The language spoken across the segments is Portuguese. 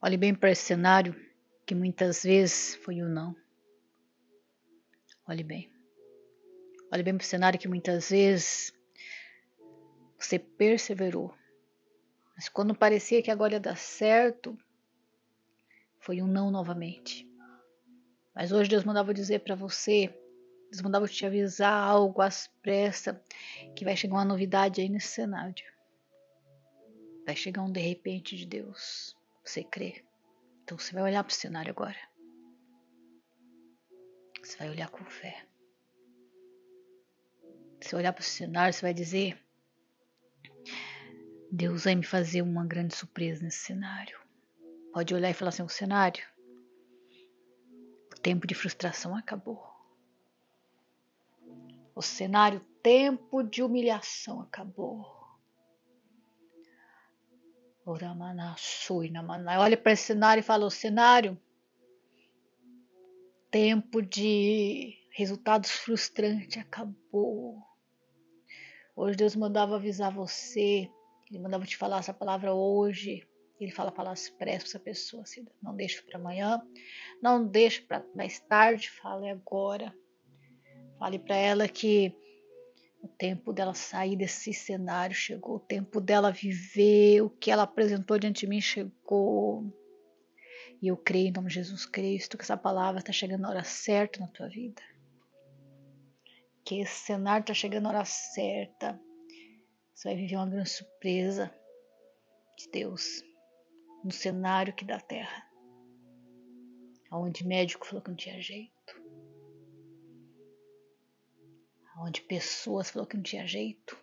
Olhe bem para esse cenário que muitas vezes foi o um não. Olhe bem. Olhe bem para o cenário que muitas vezes você perseverou. Mas quando parecia que agora ia dar certo, foi um não novamente. Mas hoje Deus mandava dizer para você, Deus mandava te avisar algo às pressas, que vai chegar uma novidade aí nesse cenário. Vai chegar um de repente de Deus você crê? Então você vai olhar para o cenário agora. Você vai olhar com fé. Você olhar para o cenário, você vai dizer: Deus vai me fazer uma grande surpresa nesse cenário. Pode olhar e falar assim: o cenário, o tempo de frustração acabou. O cenário, o tempo de humilhação acabou. Olha para esse cenário e fala: o cenário, tempo de resultados frustrantes acabou. Hoje Deus mandava avisar você, Ele mandava te falar essa palavra hoje. Ele fala palavras expressas para essa pessoa, assim, não deixa para amanhã, não deixa para mais tarde, fale agora. Fale para ela que o tempo dela sair desse cenário chegou, o tempo dela viver o que ela apresentou diante de mim chegou. E eu creio em nome de Jesus Cristo que essa palavra está chegando na hora certa na tua vida. Que esse cenário está chegando na hora certa. Você vai viver uma grande surpresa de Deus no cenário que da terra. Onde médico falou que não tinha jeito aonde pessoas falou que não tinha jeito,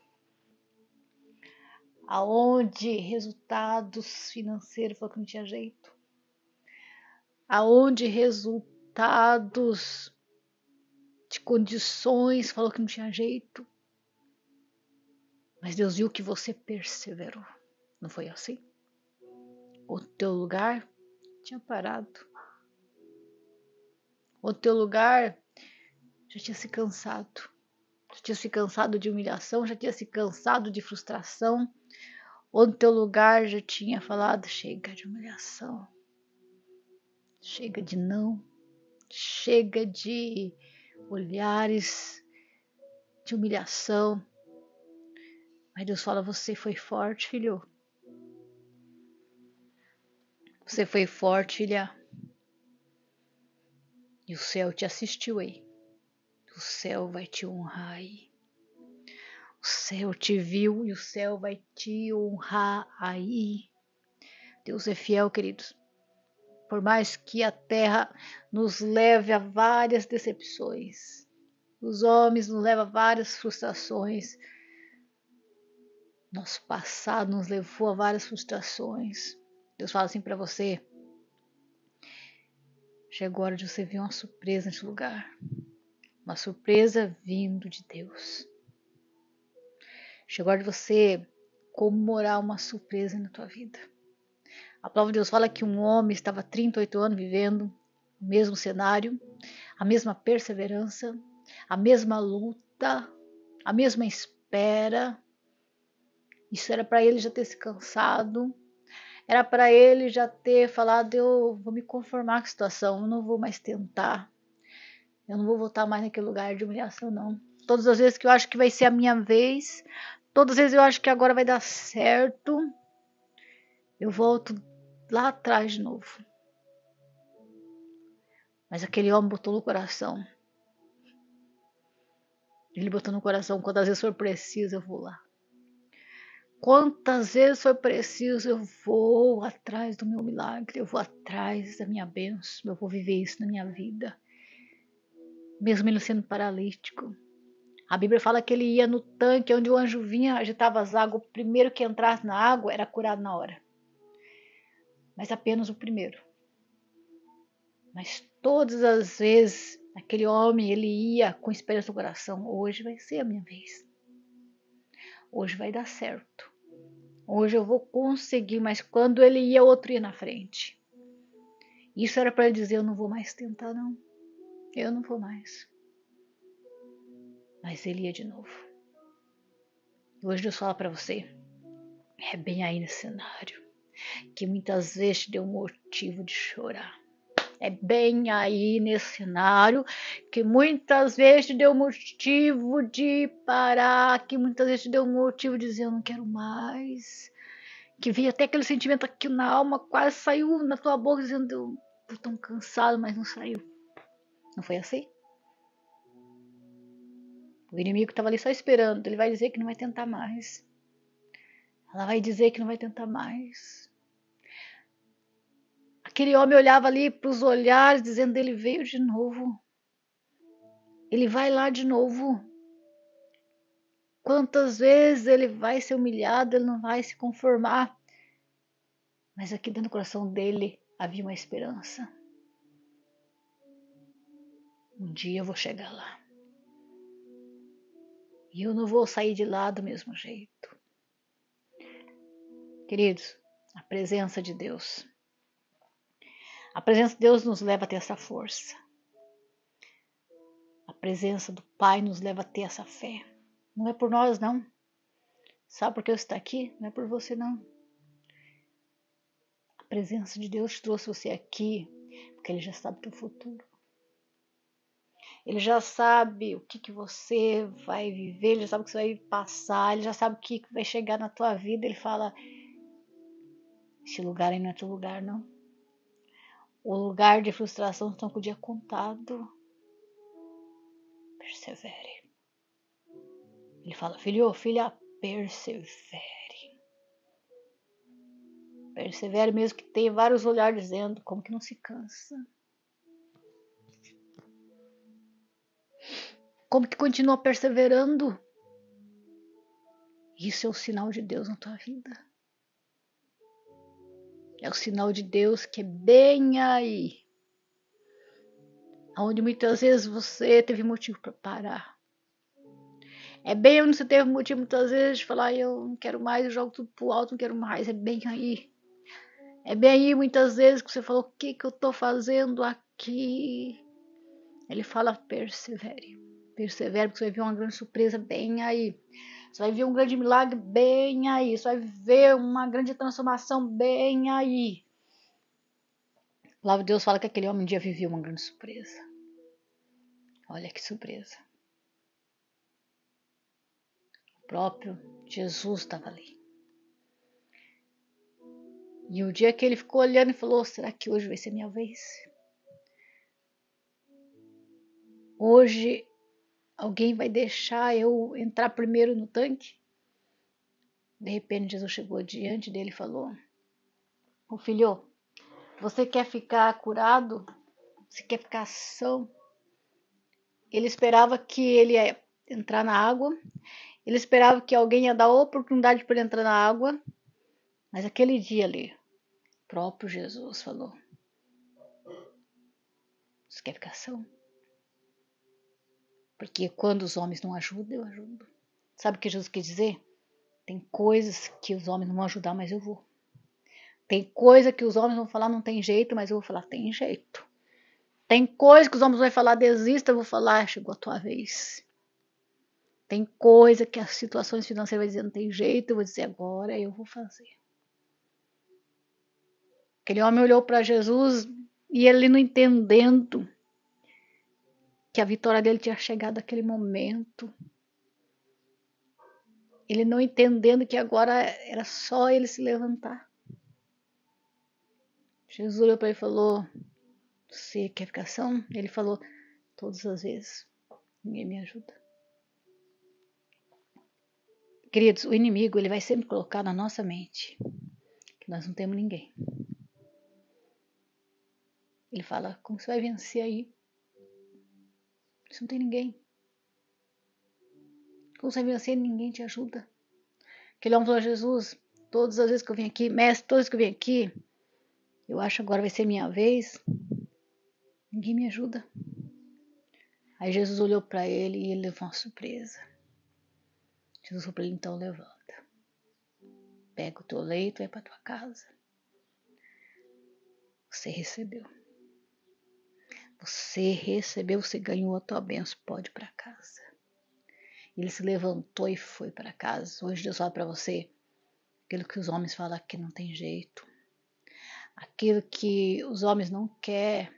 aonde resultados financeiros falou que não tinha jeito, aonde resultados de condições falou que não tinha jeito. Mas Deus viu que você perseverou. Não foi assim? O teu lugar tinha parado. O teu lugar já tinha se cansado já tinha se cansado de humilhação, já tinha se cansado de frustração, ou no teu lugar já tinha falado: chega de humilhação, chega de não, chega de olhares de humilhação. Mas Deus fala: você foi forte, filho. Você foi forte, filha. E o céu te assistiu aí. O céu vai te honrar aí. O céu te viu e o céu vai te honrar aí. Deus é fiel, queridos. Por mais que a terra nos leve a várias decepções, os homens nos levam a várias frustrações, nosso passado nos levou a várias frustrações. Deus fala assim para você: chegou a hora de você ver uma surpresa nesse lugar uma surpresa vindo de Deus. Chegou a de você comemorar uma surpresa na tua vida. A palavra de Deus fala que um homem estava 38 anos vivendo o mesmo cenário, a mesma perseverança, a mesma luta, a mesma espera. Isso era para ele já ter se cansado, era para ele já ter falado: eu vou me conformar com a situação, eu não vou mais tentar. Eu não vou voltar mais naquele lugar de humilhação, não. Todas as vezes que eu acho que vai ser a minha vez, todas as vezes eu acho que agora vai dar certo, eu volto lá atrás de novo. Mas aquele homem botou no coração. Ele botou no coração: quantas vezes for preciso, eu vou lá. Quantas vezes for preciso, eu vou atrás do meu milagre, eu vou atrás da minha bênção, eu vou viver isso na minha vida mesmo ele sendo paralítico. A Bíblia fala que ele ia no tanque onde o anjo vinha, agitava as águas, o primeiro que entrasse na água era curado na hora. Mas apenas o primeiro. Mas todas as vezes aquele homem ele ia com esperança no coração, hoje vai ser a minha vez. Hoje vai dar certo. Hoje eu vou conseguir, mas quando ele ia, outro ia na frente. Isso era para ele dizer: eu não vou mais tentar, não. Eu não vou mais. Mas ele ia de novo. hoje eu falo para você, é bem aí nesse cenário que muitas vezes te deu motivo de chorar. É bem aí nesse cenário que muitas vezes te deu motivo de parar, que muitas vezes te deu motivo de dizer eu não quero mais, que vi até aquele sentimento aqui na alma, quase saiu na tua boca dizendo eu tô tão cansado, mas não saiu. Não foi assim? O inimigo estava ali só esperando. Ele vai dizer que não vai tentar mais. Ela vai dizer que não vai tentar mais. Aquele homem olhava ali para os olhares, dizendo: Ele veio de novo. Ele vai lá de novo. Quantas vezes ele vai ser humilhado, ele não vai se conformar. Mas aqui dentro do coração dele havia uma esperança. Um dia eu vou chegar lá. E eu não vou sair de lá do mesmo jeito. Queridos, a presença de Deus. A presença de Deus nos leva a ter essa força. A presença do Pai nos leva a ter essa fé. Não é por nós, não. Sabe por que eu estou aqui? Não é por você, não. A presença de Deus trouxe você aqui porque Ele já sabe o teu futuro. Ele já sabe o que, que você vai viver, ele já sabe o que você vai passar, ele já sabe o que, que vai chegar na tua vida. Ele fala: Esse lugar aí não é teu lugar, não. O lugar de frustração estão tá com o dia contado. Persevere. Ele fala: Filho, filha, persevere persevere mesmo que tenha vários olhares dizendo como que não se cansa. Como que continua perseverando? Isso é o sinal de Deus na tua vida. É o sinal de Deus que é bem aí. Onde muitas vezes você teve motivo para parar. É bem onde você teve motivo muitas vezes de falar: eu não quero mais, eu jogo tudo pro alto, não quero mais. É bem aí. É bem aí muitas vezes que você falou: o que, que eu tô fazendo aqui? Ele fala: persevere. Persevere, porque você vai ver uma grande surpresa bem aí. Você vai ver um grande milagre bem aí. Você vai ver uma grande transformação bem aí. Lá palavra de Deus fala que aquele homem um dia viveu uma grande surpresa. Olha que surpresa. O próprio Jesus estava ali. E o dia que ele ficou olhando e falou: será que hoje vai ser minha vez? Hoje Alguém vai deixar eu entrar primeiro no tanque? De repente, Jesus chegou diante dele e falou: filho, você quer ficar curado? Você quer ficar são? Ele esperava que ele ia entrar na água, ele esperava que alguém ia dar oportunidade para ele entrar na água, mas aquele dia ali, próprio Jesus falou: Você quer ficar são? Porque quando os homens não ajudam, eu ajudo. Sabe o que Jesus quis dizer? Tem coisas que os homens não vão ajudar, mas eu vou. Tem coisa que os homens vão falar, não tem jeito, mas eu vou falar, tem jeito. Tem coisa que os homens vão falar, desista, eu vou falar, chegou a tua vez. Tem coisa que as situações financeiras vão dizer, não tem jeito, eu vou dizer agora, eu vou fazer. Aquele homem olhou para Jesus e ele não entendendo que a vitória dele tinha chegado naquele momento. Ele não entendendo que agora era só ele se levantar. Jesus olhou para ele e falou: Você quer ficação? Ele falou: Todas as vezes, ninguém me ajuda. Queridos, o inimigo ele vai sempre colocar na nossa mente que nós não temos ninguém. Ele fala: Como você vai vencer aí? Você não tem ninguém. Como você vem assim, ninguém te ajuda. Aquele é homem falou, Jesus, todas as vezes que eu vim aqui, mestre, todas as vezes que eu vim aqui, eu acho agora vai ser minha vez. Ninguém me ajuda. Aí Jesus olhou para ele e ele levou uma surpresa. Jesus falou para ele, então levanta. Pega o teu leito e vai para tua casa. Você recebeu. Você recebeu, você ganhou a tua bênção pode ir para casa. Ele se levantou e foi para casa. Hoje Deus fala para você aquilo que os homens falam que não tem jeito. Aquilo que os homens não querem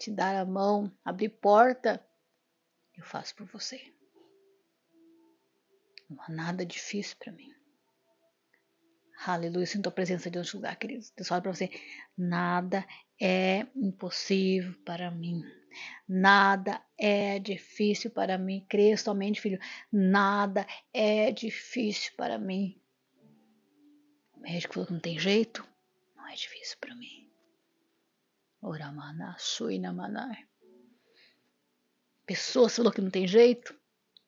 te dar a mão, abrir porta, eu faço por você. Não há nada difícil para mim. Aleluia. Sinto a presença de Deus no lugar, querido. Deus fala para você: nada é impossível para mim. Nada é difícil para mim. Creia somente, filho. Nada é difícil para mim. O médico falou que não tem jeito. Não é difícil para mim. Oramana suinamanar. Pessoas falou que não tem jeito.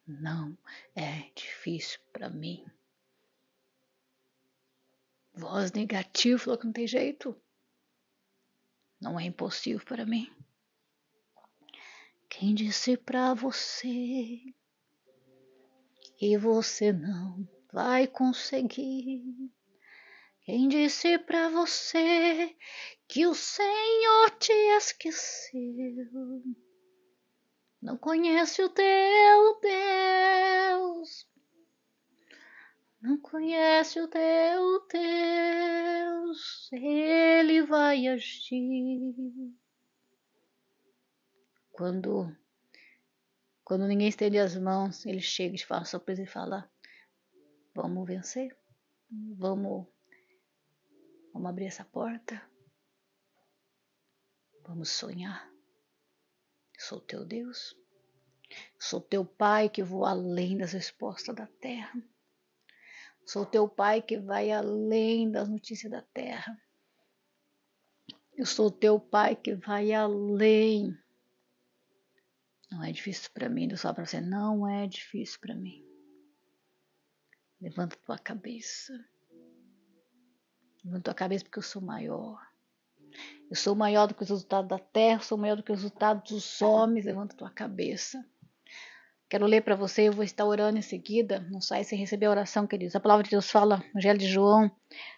Não é difícil para mim voz negativa, falou que não tem jeito. Não é impossível para mim. Quem disse para você que você não vai conseguir? Quem disse para você que o Senhor te esqueceu? Não conhece o teu Deus, não conhece o teu Deus, ele vai agir. Quando quando ninguém estende as mãos, ele chega e fala, só precisa falar: vamos vencer, vamos, vamos abrir essa porta, vamos sonhar. Sou teu Deus, sou teu Pai que vou além das respostas da terra. Sou teu pai que vai além das notícias da terra. Eu sou teu pai que vai além. Não é difícil para mim, eu só para você. Não é difícil para mim. Levanta tua cabeça. Levanta tua cabeça porque eu sou maior. Eu sou maior do que os resultados da terra, sou maior do que os resultados dos homens. Levanta tua cabeça. Quero ler para você, eu vou estar orando em seguida. Não sai sem receber a oração, queridos. A palavra de Deus fala, Evangelho de João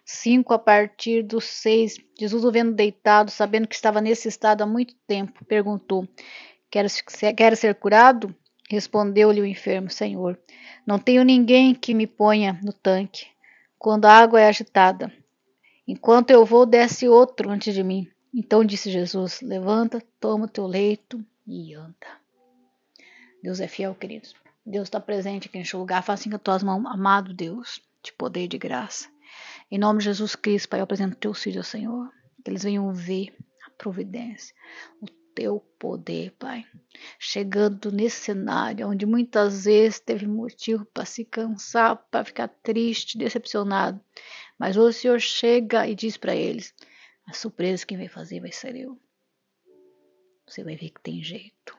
5, a partir do 6. Jesus o vendo deitado, sabendo que estava nesse estado há muito tempo, perguntou: Quero, quero ser curado? Respondeu-lhe o enfermo: Senhor, não tenho ninguém que me ponha no tanque quando a água é agitada. Enquanto eu vou, desce outro antes de mim. Então disse Jesus: Levanta, toma o teu leito e anda. Deus é fiel, queridos. Deus está presente aqui neste lugar. Faça com assim as tuas mãos, amado Deus, de poder e de graça. Em nome de Jesus Cristo, Pai, eu apresento teus filhos ao Senhor. Que eles venham ver a providência, o teu poder, Pai. Chegando nesse cenário onde muitas vezes teve motivo para se cansar, para ficar triste, decepcionado. Mas hoje o Senhor chega e diz para eles: a surpresa que quem vai fazer vai ser eu. Você vai ver que tem jeito.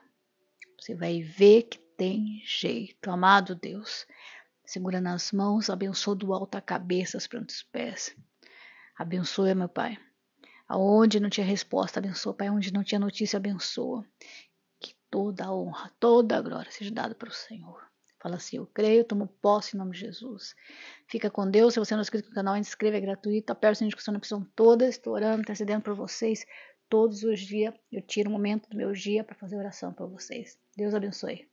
Você vai ver que tem jeito. Amado Deus, segura nas mãos, abençoa do alto a cabeça, as plantas pés. Abençoa, meu Pai. Aonde não tinha resposta, abençoa, Pai. Onde não tinha notícia, abençoa. Que toda a honra, toda a glória seja dada para o Senhor. Fala assim, eu creio, tomo posse em nome de Jesus. Fica com Deus. Se você não é inscrito no canal, inscreva, é gratuito. Aperta a indicação na opção toda. Estou orando, intercedendo por vocês. Todos os dias eu tiro um momento do meu dia para fazer oração para vocês. Deus abençoe.